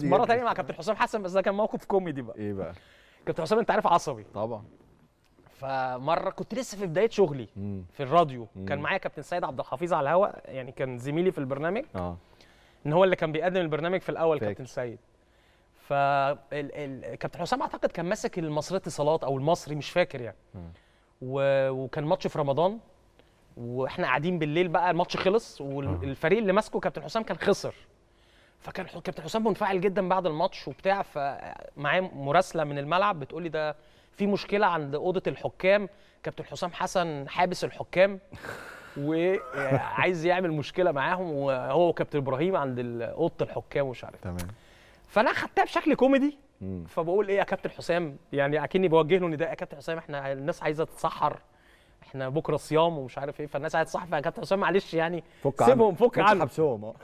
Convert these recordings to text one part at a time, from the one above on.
مره إيه؟ تانية مع كابتن حسام حسن بس ده كان موقف كوميدي بقى ايه بقى كابتن حسام انت عارف عصبي طبعا فمره كنت لسه في بدايه شغلي مم. في الراديو مم. كان معايا كابتن سيد عبد الحفيظ على الهواء يعني كان زميلي في البرنامج اه ان هو اللي كان بيقدم البرنامج في الاول فاكر. كابتن سيد ف كابتن حسام اعتقد كان ماسك المصرية اتصالات او المصري مش فاكر يعني و... وكان ماتش في رمضان واحنا قاعدين بالليل بقى الماتش خلص والفريق اللي ماسكه كابتن حسام كان خسر فكان كابتن حسام منفعل جدا بعد الماتش وبتاع فمعاه مراسله من الملعب بتقول لي ده في مشكله عند اوضه الحكام كابتن حسام حسن حابس الحكام وعايز آه، يعمل مشكله معاهم وهو وكابتن ابراهيم عند اوضه الحكام ومش عارف تمام فانا خدتها بشكل كوميدي فبقول ايه يا كابتن حسام يعني اكني بوجه له نداء يا كابتن حسام احنا الناس عايزه تتسحر احنا بكره صيام ومش عارف ايه فالناس عايزه تتسحر يا كابتن حسام معلش يعني فك سيبهم فك عنهم حبسهم آه.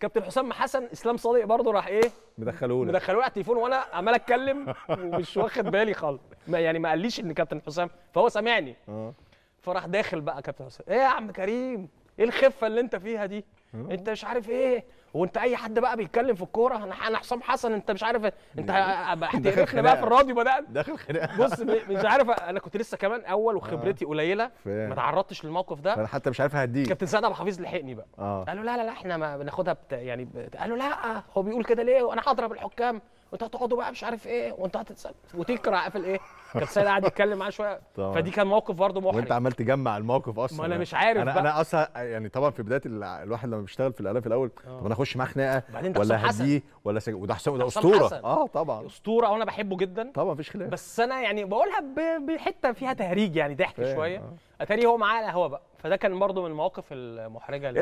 كابتن حسام حسن اسلام صادق برضه راح ايه مدخلوه مدخلوه على التليفون وانا عمال اتكلم ومش واخد بالي خالص ما يعني ما قاليش ان كابتن حسام فهو سامعني آه. فراح داخل بقى كابتن حسام ايه يا عم كريم ايه الخفه اللي انت فيها دي آه. انت مش عارف ايه وانت اي حد بقى بيتكلم في الكوره انا حسام حسن انت مش عارف انت هتقرفنا بقى في الراديو بدات داخل خناقه بص مش عارف انا كنت لسه كمان اول وخبرتي آه. قليله ما تعرضتش للموقف ده انا حتى مش عارف هديك كابتن سعد ابو حفيظ لحقني بقى آه. قالوا لا لا لا احنا ما بناخدها بت... يعني بت... قالوا لا هو بيقول كده ليه وانا هضرب الحكام وانت هتقعدوا بقى مش عارف ايه وانت هتتسال وتكره قافل ايه كابتن سيد قاعد يتكلم معاه شويه فدي كان موقف برضه محرج وانت عمال تجمع الموقف اصلا ما انا مش عارف انا بقى. انا اصلا يعني طبعا في بدايه الواحد لما لما بيشتغل في الالاف الاول الاول طب آه. انا اخش معاه خناقه ولا هديه ولا سج... وده حسام وده اسطوره حسن. اه طبعا اسطوره وانا بحبه جدا طبعا مفيش خلاف بس انا يعني بقولها بحته فيها تهريج يعني ضحك شويه آه. اتاري هو معاه قهوه بقى فده كان برضه من المواقف المحرجه